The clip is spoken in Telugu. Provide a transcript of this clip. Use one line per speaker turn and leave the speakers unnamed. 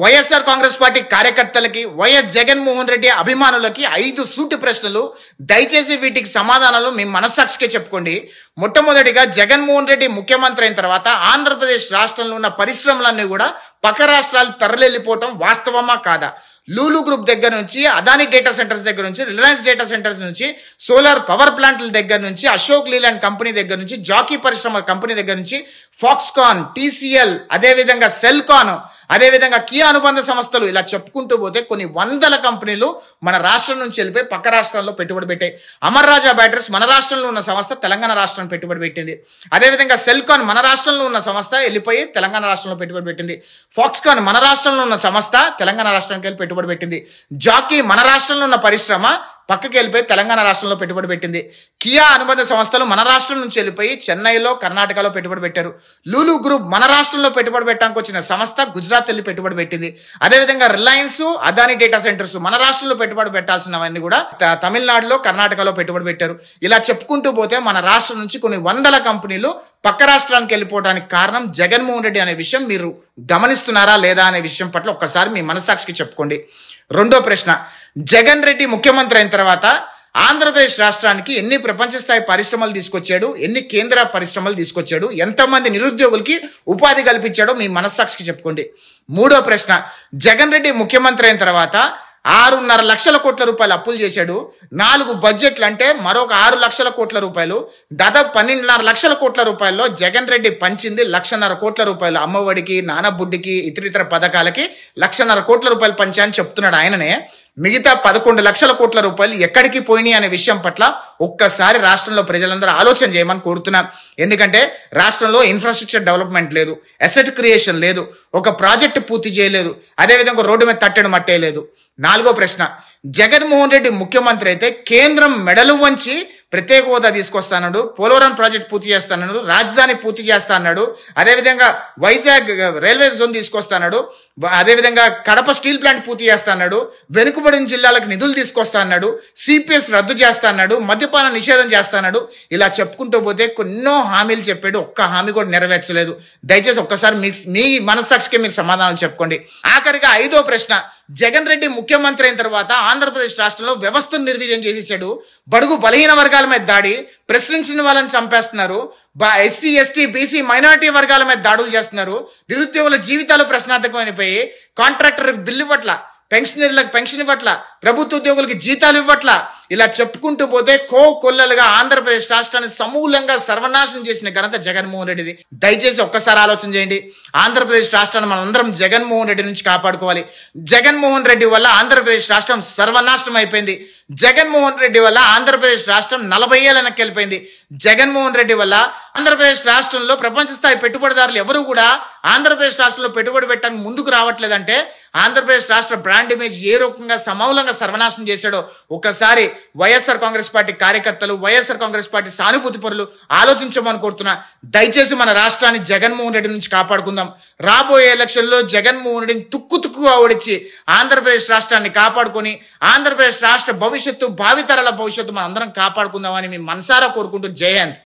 వైఎస్ఆర్ కాంగ్రెస్ పార్టీ కార్యకర్తలకి వైఎస్ జగన్మోహన్ రెడ్డి అభిమానులకి ఐదు సూటి ప్రశ్నలు దయచేసి వీటికి సమాధానాలు మీ మనస్సాక్షికే చెప్పుకోండి మొట్టమొదటిగా జగన్మోహన్ రెడ్డి ముఖ్యమంత్రి అయిన తర్వాత ఆంధ్రప్రదేశ్ రాష్ట్రంలో ఉన్న పరిశ్రమలన్నీ కూడా పక్క రాష్ట్రాలు తరలిపోవటం వాస్తవమా కాదా లూలు గ్రూప్ దగ్గర నుంచి అదాని డేటా సెంటర్స్ దగ్గర నుంచి రిలయన్స్ డేటా సెంటర్స్ నుంచి సోలార్ పవర్ ప్లాంట్ల దగ్గర నుంచి అశోక్ లీలాండ్ కంపెనీ దగ్గర నుంచి జాకీ పరిశ్రమ కంపెనీ దగ్గర నుంచి ఫాక్స్కాన్ టీసీఎల్ అదేవిధంగా సెల్కాన్ అదేవిధంగా కియా అనుబంధ సంస్థలు ఇలా చెప్పుకుంటూ పోతే కొన్ని వందల కంపెనీలు మన రాష్ట్రం నుంచి వెళ్ళిపోయి పక్క రాష్ట్రాల్లో పెట్టుబడి పెట్టాయి అమర్ రాజా బ్యాటరీస్ మన రాష్ట్రంలో ఉన్న సంస్థ తెలంగాణ రాష్ట్రాన్ని పెట్టుబడి పెట్టింది అదేవిధంగా సెల్కాన్ మన రాష్ట్రంలో ఉన్న సంస్థ వెళ్ళిపోయి తెలంగాణ రాష్ట్రంలో పెట్టుబడి పెట్టింది ఫాక్స్కాన్ మన రాష్ట్రంలో ఉన్న సంస్థ తెలంగాణ రాష్ట్రానికి వెళ్ళి పెట్టుబడి పెట్టింది జాకీ మన రాష్ట్రంలో ఉన్న పరిశ్రమ పక్కకి వెళ్ళిపోయి తెలంగాణ రాష్ట్రంలో పెట్టుబడి పెట్టింది కియా అనుబంధ సంస్థలు మన రాష్ట్రం నుంచి వెళ్ళిపోయి చెన్నైలో కర్ణాటకలో పెట్టుబడి పెట్టారు లూలు గ్రూప్ మన రాష్ట్రంలో పెట్టుబడి పెట్టడానికి వచ్చిన సంస్థ గుజరాత్ వెళ్ళి పెట్టుబడి పెట్టింది అదేవిధంగా రిలయన్స్ అదాని డేటా సెంటర్స్ మన రాష్ట్రంలో పెట్టుబడి పెట్టాల్సినవన్నీ కూడా తమిళనాడులో కర్ణాటకలో పెట్టుబడి పెట్టారు ఇలా చెప్పుకుంటూ పోతే మన రాష్ట్రం నుంచి కొన్ని వందల కంపెనీలు పక్క రాష్ట్రానికి వెళ్ళిపోవడానికి కారణం జగన్మోహన్ రెడ్డి అనే విషయం మీరు గమనిస్తున్నారా లేదా అనే విషయం పట్ల ఒక్కసారి మీ మనసాక్షికి చెప్పుకోండి రెండో ప్రశ్న జగన్ రెడ్డి ముఖ్యమంత్రి అయిన తర్వాత ఆంధ్రప్రదేశ్ రాష్ట్రానికి ఎన్ని ప్రపంచ స్థాయి పరిశ్రమలు తీసుకొచ్చాడు ఎన్ని కేంద్ర పరిశ్రమలు తీసుకొచ్చాడు ఎంతమంది నిరుద్యోగులకి ఉపాధి కల్పించాడో మీ మనస్సాక్షికి చెప్పుకోండి మూడో ప్రశ్న జగన్ రెడ్డి ముఖ్యమంత్రి అయిన తర్వాత ఆరున్నర లక్షల కోట్ల రూపాయలు అప్పులు చేశాడు నాలుగు బడ్జెట్లు అంటే మరొక ఆరు లక్షల కోట్ల రూపాయలు దాదాపు పన్నెండున్నర లక్షల కోట్ల రూపాయల్లో జగన్ రెడ్డి పంచింది లక్షన్నర కోట్ల రూపాయలు అమ్మఒడికి నానబుడ్డికి ఇతరితర పథకాలకి లక్షన్నర కోట్ల రూపాయలు పంచాయని చెప్తున్నాడు ఆయననే మిగతా పదకొండు లక్షల కోట్ల రూపాయలు ఎక్కడికి పోయినాయి అనే విషయం పట్ల ఒక్కసారి రాష్ట్రంలో ప్రజలందరూ ఆలోచన చేయమని కోరుతున్నారు ఎందుకంటే రాష్ట్రంలో ఇన్ఫ్రాస్ట్రక్చర్ డెవలప్మెంట్ లేదు అసెట్ క్రియేషన్ లేదు ఒక ప్రాజెక్ట్ పూర్తి చేయలేదు అదేవిధంగా రోడ్డు మీద తట్టడం మట్టేయలేదు నాలుగో ప్రశ్న జగన్మోహన్ రెడ్డి ముఖ్యమంత్రి అయితే కేంద్రం మెడలు వంచి ప్రత్యేక హోదా తీసుకొస్తాడు పోలవరం ప్రాజెక్ట్ పూర్తి చేస్తాడు రాజధాని పూర్తి చేస్తా అన్నాడు అదేవిధంగా వైజాగ్ రైల్వే జోన్ తీసుకొస్తాడు అదేవిధంగా కడప స్టీల్ ప్లాంట్ పూర్తి చేస్తా అన్నాడు వెనుకబడిన జిల్లాలకు నిధులు తీసుకొస్తా అన్నాడు సిపిఎస్ రద్దు చేస్తా మద్యపాన నిషేధం చేస్తాడు ఇలా చెప్పుకుంటూ పోతే ఎన్నో హామీలు చెప్పాడు ఒక్క హామీ కూడా నెరవేర్చలేదు దయచేసి ఒక్కసారి మీ మీ మనస్సాక్షికి మీరు సమాధానాలు చెప్పుకోండి ఆఖరిగా ఐదో ప్రశ్న జగన్ రెడ్డి ముఖ్యమంత్రి అయిన తర్వాత ఆంధ్రప్రదేశ్ రాష్ట్రంలో వ్యవస్థను నిర్వీర్యం చేసేసాడు బడుగు బలహీన వర్గాల మీద దాడి ప్రశ్నించిన వాళ్ళని చంపేస్తున్నారు ఎస్సీ ఎస్టీ బీసీ మైనారిటీ వర్గాల మీద దాడులు చేస్తున్నారు నిరుద్యోగుల జీవితాలు ప్రశ్నార్థకమైపోయి కాంట్రాక్టర్ బిల్లు పట్ల పెన్షనర్లకు పెన్షన్ ఇవ్వట్ల ప్రభుత్వ ఉద్యోగులకు జీతాలు ఇవ్వట్ల ఇలా చెప్పుకుంటూ పోతే కో కొల్లలుగా ఆంధ్రప్రదేశ్ రాష్ట్రాన్ని సమూలంగా సర్వనాశనం చేసిన ఘనత జగన్మోహన్ రెడ్డిది దయచేసి ఒక్కసారి ఆలోచన చేయండి ఆంధ్రప్రదేశ్ రాష్ట్రాన్ని మనందరం జగన్మోహన్ రెడ్డి నుంచి కాపాడుకోవాలి జగన్మోహన్ రెడ్డి వల్ల ఆంధ్రప్రదేశ్ రాష్ట్రం సర్వనాశనం అయిపోయింది జగన్మోహన్ రెడ్డి వల్ల ఆంధ్రప్రదేశ్ రాష్ట్రం నలభై ఏళ్ళ వెనక్కి వెళ్ళిపోయింది జగన్మోహన్ రెడ్డి వల్ల ఆంధ్రప్రదేశ్ రాష్ట్రంలో ప్రపంచ స్థాయి పెట్టుబడిదారులు ఎవరు కూడా ఆంధ్రప్రదేశ్ రాష్ట్రంలో పెట్టుబడి పెట్టడానికి ముందుకు రావట్లేదంటే ఆంధ్రప్రదేశ్ రాష్ట్ర బ్రాండ్ ఇమేజ్ ఏ రకంగా సమూలంగా సర్వనాశనం చేశాడో ఒకసారి వైఎస్ఆర్ కాంగ్రెస్ పార్టీ కార్యకర్తలు వైఎస్ఆర్ కాంగ్రెస్ పార్టీ సానుభూతి పరులు ఆలోచించమని కోరుతున్నా దయచేసి మన రాష్ట్రాన్ని జగన్మోహన్ రెడ్డి నుంచి కాపాడుకుందాం రాబోయే ఎలక్షన్లో జగన్మోహన్ రెడ్డిని తుక్కు తుక్కుగా ఓడించి ఆంధ్రప్రదేశ్ రాష్ట్రాన్ని కాపాడుకొని ఆంధ్రప్రదేశ్ రాష్ట్ర భవిష్యత్తు భావితరాల భవిష్యత్తు మనందరం కాపాడుకుందామని మీ మనసారా కోరుకుంటూ జయంత్